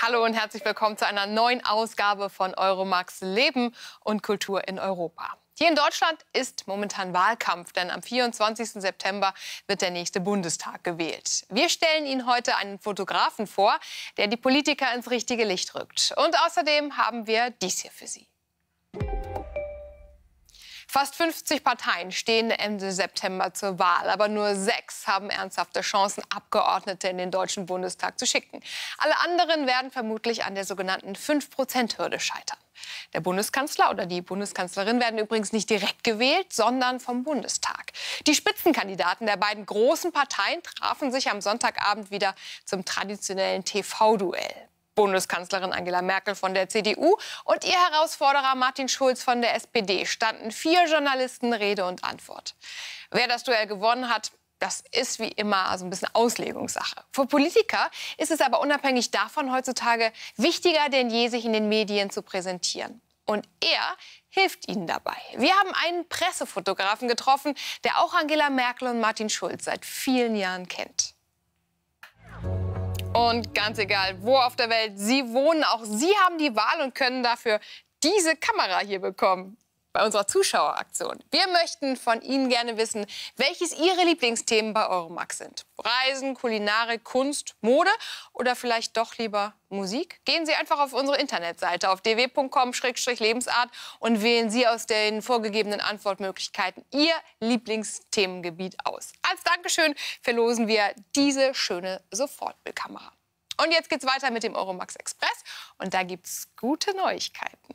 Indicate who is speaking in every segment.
Speaker 1: Hallo und herzlich willkommen zu einer neuen Ausgabe von Euromax Leben und Kultur in Europa. Hier in Deutschland ist momentan Wahlkampf, denn am 24. September wird der nächste Bundestag gewählt. Wir stellen Ihnen heute einen Fotografen vor, der die Politiker ins richtige Licht rückt. Und außerdem haben wir dies hier für Sie. Fast 50 Parteien stehen Ende September zur Wahl, aber nur sechs haben ernsthafte Chancen, Abgeordnete in den Deutschen Bundestag zu schicken. Alle anderen werden vermutlich an der sogenannten 5-Prozent-Hürde scheitern. Der Bundeskanzler oder die Bundeskanzlerin werden übrigens nicht direkt gewählt, sondern vom Bundestag. Die Spitzenkandidaten der beiden großen Parteien trafen sich am Sonntagabend wieder zum traditionellen TV-Duell. Bundeskanzlerin Angela Merkel von der CDU und ihr Herausforderer Martin Schulz von der SPD standen vier Journalisten Rede und Antwort. Wer das Duell gewonnen hat, das ist wie immer also ein bisschen Auslegungssache. Für Politiker ist es aber unabhängig davon heutzutage wichtiger denn je, sich in den Medien zu präsentieren. Und er hilft ihnen dabei. Wir haben einen Pressefotografen getroffen, der auch Angela Merkel und Martin Schulz seit vielen Jahren kennt. Und ganz egal, wo auf der Welt Sie wohnen, auch Sie haben die Wahl und können dafür diese Kamera hier bekommen bei unserer Zuschaueraktion. Wir möchten von Ihnen gerne wissen, welches Ihre Lieblingsthemen bei Euromax sind. Reisen, Kulinarik, Kunst, Mode oder vielleicht doch lieber Musik? Gehen Sie einfach auf unsere Internetseite auf dw.com-lebensart und wählen Sie aus den vorgegebenen Antwortmöglichkeiten Ihr Lieblingsthemengebiet aus. Als Dankeschön verlosen wir diese schöne Sofortbildkamera. Und jetzt geht's weiter mit dem Euromax Express und da gibt's gute Neuigkeiten.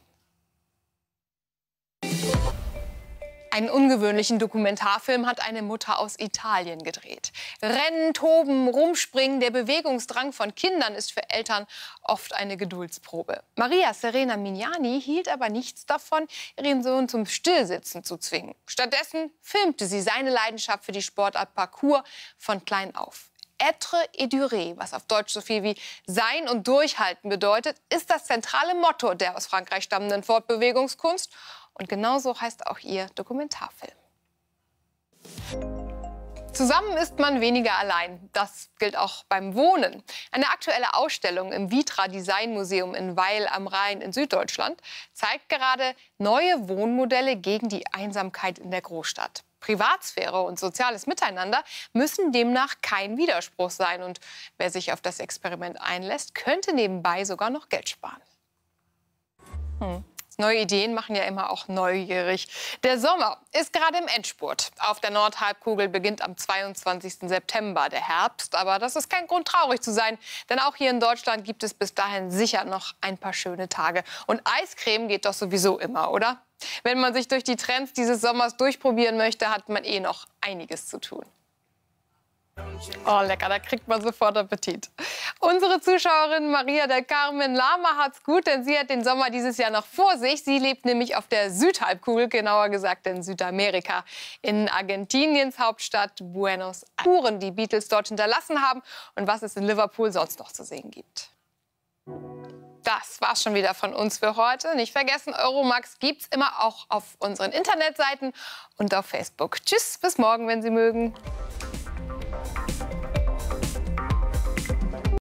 Speaker 1: Einen ungewöhnlichen Dokumentarfilm hat eine Mutter aus Italien gedreht. Rennen, Toben, Rumspringen, der Bewegungsdrang von Kindern ist für Eltern oft eine Geduldsprobe. Maria Serena Mignani hielt aber nichts davon, ihren Sohn zum Stillsitzen zu zwingen. Stattdessen filmte sie seine Leidenschaft für die Sportart Parcours von klein auf. Etre et durer, was auf Deutsch so viel wie sein und durchhalten bedeutet, ist das zentrale Motto der aus Frankreich stammenden Fortbewegungskunst und genauso heißt auch ihr Dokumentarfilm. Zusammen ist man weniger allein. Das gilt auch beim Wohnen. Eine aktuelle Ausstellung im Vitra Design Museum in Weil am Rhein in Süddeutschland zeigt gerade neue Wohnmodelle gegen die Einsamkeit in der Großstadt. Privatsphäre und soziales Miteinander müssen demnach kein Widerspruch sein. Und wer sich auf das Experiment einlässt, könnte nebenbei sogar noch Geld sparen. Hm. Neue Ideen machen ja immer auch neugierig. Der Sommer ist gerade im Endspurt. Auf der Nordhalbkugel beginnt am 22. September der Herbst. Aber das ist kein Grund, traurig zu sein. Denn auch hier in Deutschland gibt es bis dahin sicher noch ein paar schöne Tage. Und Eiscreme geht doch sowieso immer, oder? Wenn man sich durch die Trends dieses Sommers durchprobieren möchte, hat man eh noch einiges zu tun. Oh, lecker, da kriegt man sofort Appetit. Unsere Zuschauerin Maria del Carmen Lama hat's gut, denn sie hat den Sommer dieses Jahr noch vor sich. Sie lebt nämlich auf der Südhalbkugel, genauer gesagt in Südamerika, in Argentiniens Hauptstadt Buenos Aires, die Beatles dort hinterlassen haben und was es in Liverpool sonst noch zu sehen gibt. Das war's schon wieder von uns für heute. Nicht vergessen, Euromax gibt's immer auch auf unseren Internetseiten und auf Facebook. Tschüss, bis morgen, wenn Sie mögen.